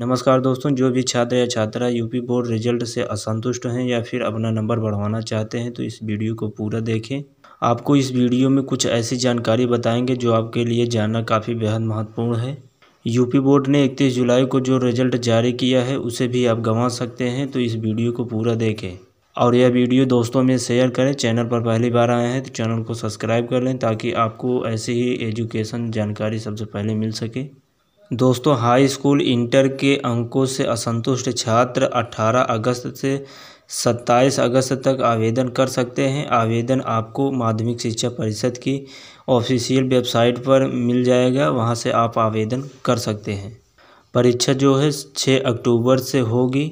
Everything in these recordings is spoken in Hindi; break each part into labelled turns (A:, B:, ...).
A: नमस्कार दोस्तों जो भी छात्र या छात्रा यूपी बोर्ड रिजल्ट से असंतुष्ट हैं या फिर अपना नंबर बढ़वाना चाहते हैं तो इस वीडियो को पूरा देखें आपको इस वीडियो में कुछ ऐसी जानकारी बताएंगे जो आपके लिए जानना काफ़ी बेहद महत्वपूर्ण है यूपी बोर्ड ने 31 जुलाई को जो रिजल्ट जारी किया है उसे भी आप गंवा सकते हैं तो इस वीडियो को पूरा देखें और यह वीडियो दोस्तों में शेयर करें चैनल पर पहली बार आए हैं तो चैनल को सब्सक्राइब कर लें ताकि आपको ऐसी ही एजुकेशन जानकारी सबसे पहले मिल सके दोस्तों हाई स्कूल इंटर के अंकों से असंतुष्ट छात्र 18 अगस्त से 27 अगस्त तक आवेदन कर सकते हैं आवेदन आपको माध्यमिक शिक्षा परिषद की ऑफिशियल वेबसाइट पर मिल जाएगा वहां से आप आवेदन कर सकते हैं परीक्षा जो है 6 अक्टूबर से होगी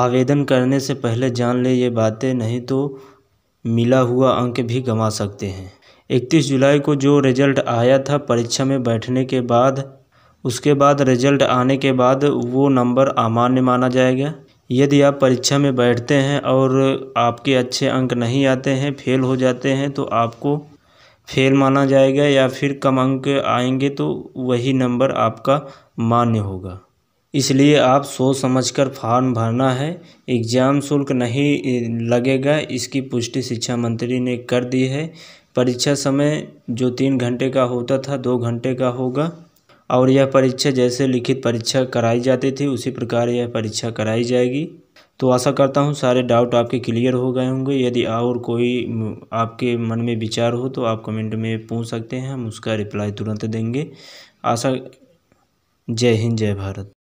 A: आवेदन करने से पहले जान ले ये बातें नहीं तो मिला हुआ अंक भी गंवा सकते हैं 31 जुलाई को जो रिजल्ट आया था परीक्षा में बैठने के बाद उसके बाद रिजल्ट आने के बाद वो नंबर अमान्य माना जाएगा यदि आप परीक्षा में बैठते हैं और आपके अच्छे अंक नहीं आते हैं फेल हो जाते हैं तो आपको फेल माना जाएगा या फिर कम अंक आएंगे तो वही नंबर आपका मान्य होगा इसलिए आप सोच समझकर फॉर्म भरना है एग्ज़ाम शुल्क नहीं लगेगा इसकी पुष्टि शिक्षा मंत्री ने कर दी है परीक्षा समय जो तीन घंटे का होता था दो घंटे का होगा और यह परीक्षा जैसे लिखित परीक्षा कराई जाती थी उसी प्रकार यह परीक्षा कराई जाएगी तो आशा करता हूँ सारे डाउट आपके क्लियर हो गए होंगे यदि और कोई आपके मन में विचार हो तो आप कमेंट में पूछ सकते हैं हम उसका रिप्लाई तुरंत देंगे आशा जय हिंद जय भारत